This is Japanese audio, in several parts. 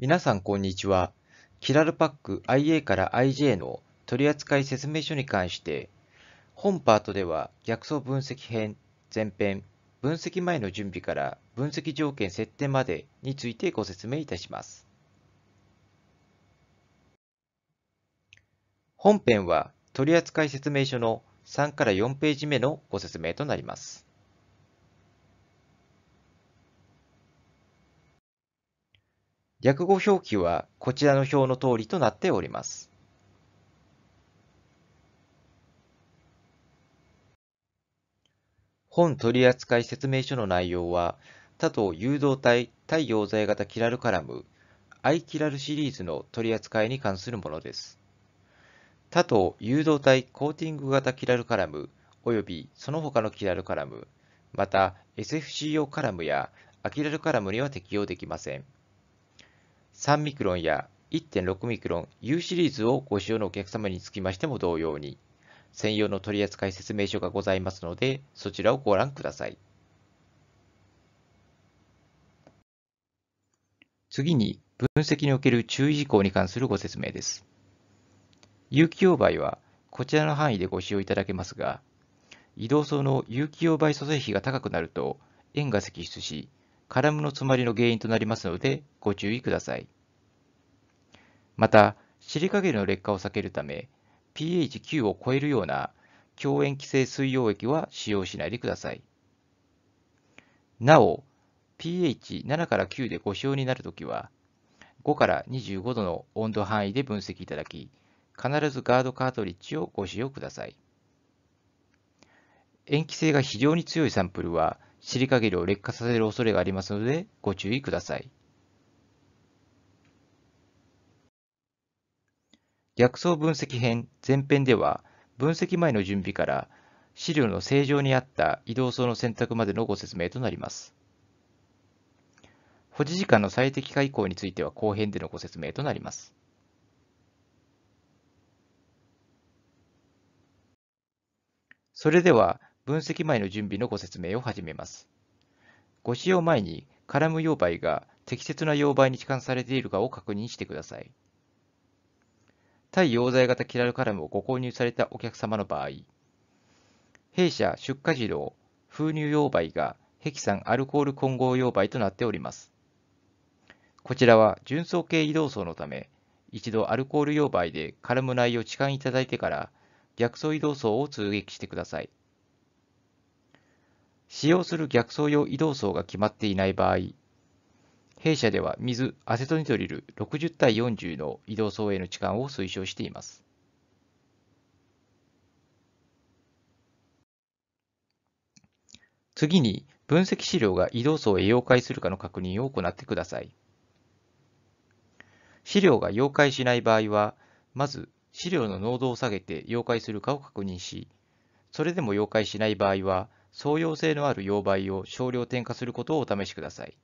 皆さんこんにちは。キラルパック IA から IJ の取扱説明書に関して、本パートでは逆走分析編前編、分析前の準備から分析条件設定までについてご説明いたします。本編は取扱説明書の3から4ページ目のご説明となります。略語表記はこちらの表の通りとなっております。本取扱説明書の内容は、他党誘導体対溶剤型キラルカラム、アイキラルシリーズの取扱いに関するものです。他党誘導体コーティング型キラルカラム、およびその他のキラルカラム、また SFC 用カラムやアキラルカラムには適用できません。3ミクロンや1.6ミクロン U シリーズをご使用のお客様につきましても同様に、専用の取扱説明書がございますので、そちらをご覧ください。次に、分析における注意事項に関するご説明です。有機溶媒は、こちらの範囲でご使用いただけますが、移動層の有機溶媒素成比が高くなると、円が積出し、カラムの詰まりの原因となりますのでご注意ください。また、シリカゲルの劣化を避けるため、pH9 を超えるような強塩基性水溶液は使用しないでください。なお、pH7 から9でご使用になるときは、5から25度の温度範囲で分析いただき、必ずガードカートリッジをご使用ください。塩基性が非常に強いサンプルは、シリカゲルを劣化させる恐れがありますのでご注意ください。逆走分析編前編では分析前の準備から資料の正常にあった移動層の選択までのご説明となります。保持時間の最適化以降については後編でのご説明となります。それでは分析前の準備のご説明を始めます。ご使用前にカラム溶媒が適切な溶媒に置換されているかを確認してください。対溶剤型キラルカラムをご購入されたお客様の場合、弊社出荷時の封入溶媒がヘキサンアルコール混合溶媒となっております。こちらは純層系移動層のため、一度アルコール溶媒でカラム内を置換いただいてから、逆層移動層を通撃してください。使用する逆走用移動層が決まっていない場合、弊社では水、アセトニトリル60対40の移動層への置換を推奨しています。次に、分析資料が移動層へ溶解するかの確認を行ってください。資料が溶解しない場合は、まず資料の濃度を下げて溶解するかを確認し、それでも溶解しない場合は、相容性のある溶媒を少量添加することをお試しください。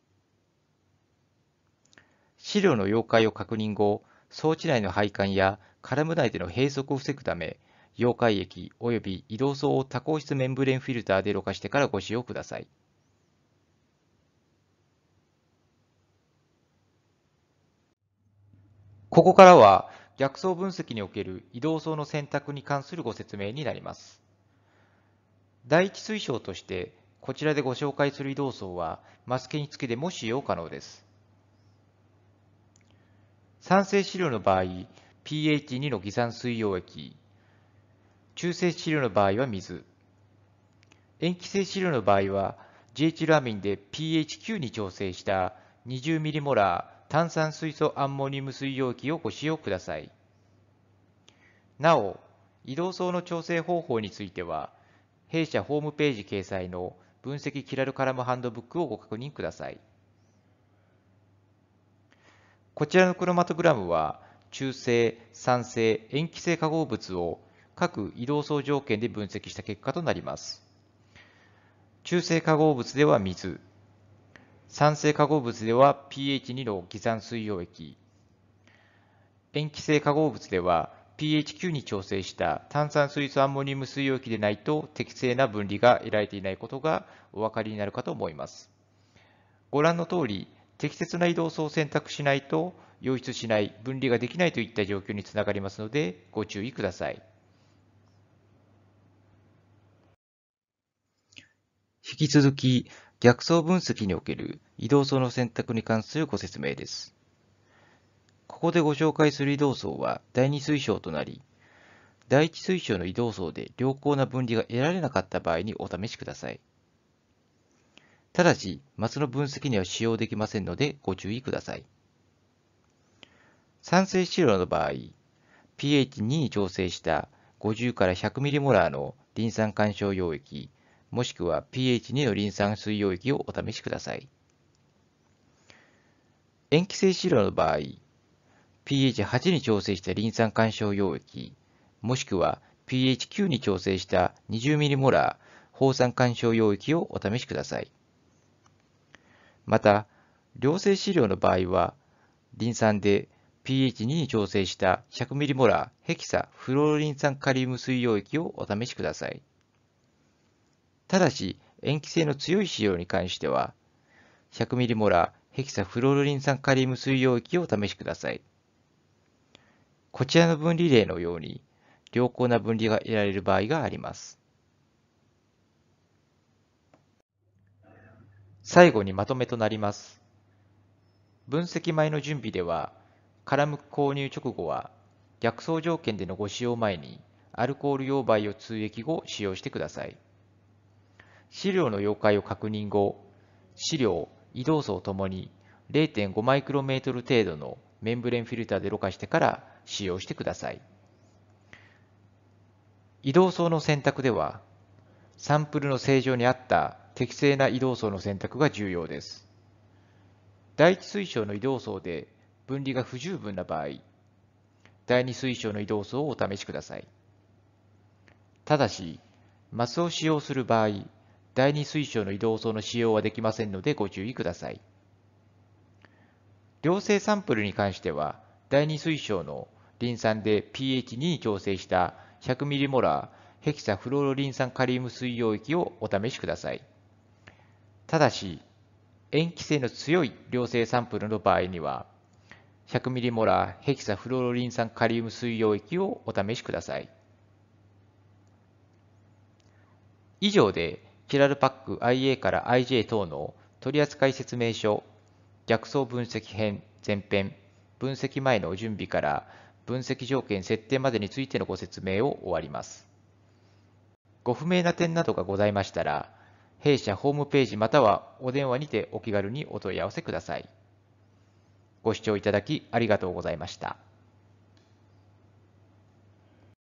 資料の溶解を確認後、装置内の配管やカラム内での閉塞を防ぐため、溶解液及び移動層を多孔質メンブレンフィルターでろ過してからご使用ください。ここからは逆層分析における移動層の選択に関するご説明になります。第一推奨としてこちらでご紹介する移動層はマスケにつけても使用可能です。酸性飼料の場合 pH2 の偽酸水溶液中性飼料の場合は水塩基性飼料の場合は GH ラミンで pH9 に調整した20 m m モラー炭酸水素アンモニウム水溶液をご使用ください。なお、移動層の調整方法については、弊社ホームページ掲載の分析キラルカラムハンドブックをご確認ください。こちらのクロマトグラムは、中性、酸性、塩基性化合物を各移動層条件で分析した結果となります。中性化合物では水、酸性化合物では pH2 の偽酸水溶液、塩基性化合物では pH9 に調整した炭酸水素アンモニウム水溶液でないと適正な分離が得られていないことがお分かりになるかと思います。ご覧の通り、適切な移動素を選択しないと溶出しない、分離ができないといった状況につながりますのでご注意ください。引き続き、逆層分析における移動素の選択に関するご説明です。ここでご紹介する移動層は第2水晶となり、第1水晶の移動層で良好な分離が得られなかった場合にお試しください。ただし、マスの分析には使用できませんのでご注意ください。酸性飼料の場合、pH2 に調整した50から 100mM のリン酸干渉溶液、もしくは pH2 のリン酸水溶液をお試しください。塩基性飼料の場合、pH8 に調整したリン酸干渉溶液、もしくは pH9 に調整した 20mmol 放酸干渉溶液をお試しください。また、良性飼料の場合は、リン酸で pH2 に調整した 100mmol ヘキサフローリン酸カリウム水溶液をお試しください。ただし、塩基性の強い飼料に関しては、100mmol ヘキサフローリン酸カリウム水溶液をお試しください。こちらの分離例のように良好な分離が得られる場合があります。最後にまとめとなります。分析前の準備では、カラム購入直後は逆走条件でのご使用前にアルコール溶媒を通液後使用してください。資料の溶解を確認後、資料、移動層ともに0.5マイクロメートル程度のメンブレンフィルターでろ過してから使用してください。移動層の選択では、サンプルの正常に合った適正な移動層の選択が重要です。第一水晶の移動層で分離が不十分な場合、第二水晶の移動層をお試しください。ただし、マスを使用する場合、第二水晶の移動層の使用はできませんのでご注意ください。良性サンプルに関しては、第二水晶のリン酸で pH2 に調整した 100mM ヘキサフロロリン酸カリウム水溶液をお試しください。ただし、塩基性の強い良性サンプルの場合には、100mM ヘキサフロロリン酸カリウム水溶液をお試しください。以上で、キラルパック IA から IJ 等の取扱説明書、逆走分析編前編、分析前の準備から分析条件設定までについてのご説明を終わります。ご不明な点などがございましたら、弊社ホームページまたはお電話にてお気軽にお問い合わせください。ご視聴いただきありがとうございました。